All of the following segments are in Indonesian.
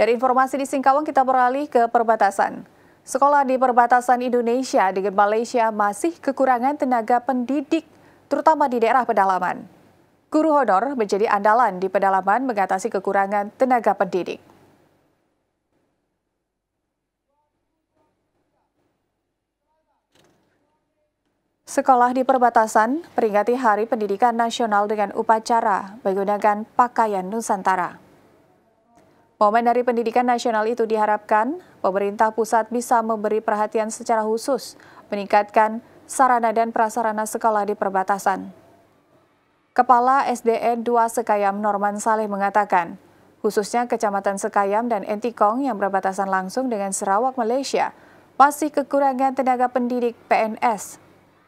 Dari informasi di Singkawang kita beralih ke perbatasan. Sekolah di perbatasan Indonesia dengan Malaysia masih kekurangan tenaga pendidik, terutama di daerah pedalaman. Guru honor menjadi andalan di pedalaman mengatasi kekurangan tenaga pendidik. Sekolah di perbatasan peringati Hari Pendidikan Nasional dengan upacara menggunakan pakaian Nusantara. Momen dari Pendidikan Nasional itu diharapkan pemerintah pusat bisa memberi perhatian secara khusus meningkatkan sarana dan prasarana sekolah di perbatasan. Kepala SDN 2 Sekayam Norman Saleh mengatakan, khususnya Kecamatan Sekayam dan Entikong yang berbatasan langsung dengan Sarawak, Malaysia, masih kekurangan tenaga pendidik PNS.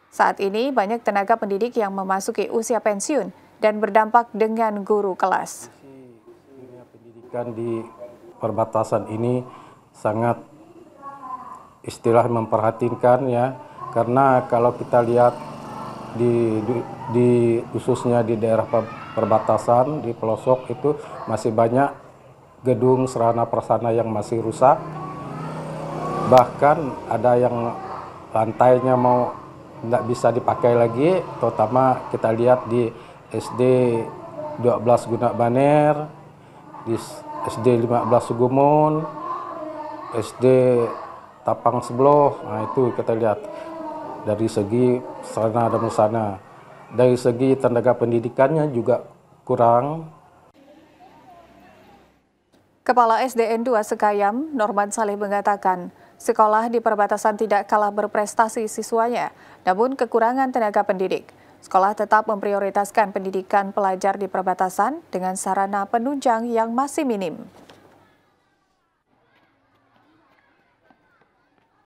Saat ini banyak tenaga pendidik yang memasuki usia pensiun dan berdampak dengan guru kelas pendidikan di perbatasan ini sangat istilah memperhatinkan ya karena kalau kita lihat di, di, di khususnya di daerah perbatasan di pelosok itu masih banyak gedung serana persana yang masih rusak bahkan ada yang lantainya mau tidak bisa dipakai lagi terutama kita lihat di SD 12 Gunak Baner di SD 15 Sugumon, SD Tapang Sebloh, nah itu kita lihat dari segi sarana dan sana. Dari segi tenaga pendidikannya juga kurang. Kepala SDN 2 Sekayam, Norman Saleh mengatakan, sekolah di perbatasan tidak kalah berprestasi siswanya, namun kekurangan tenaga pendidik. Sekolah tetap memprioritaskan pendidikan pelajar di perbatasan dengan sarana penunjang yang masih minim.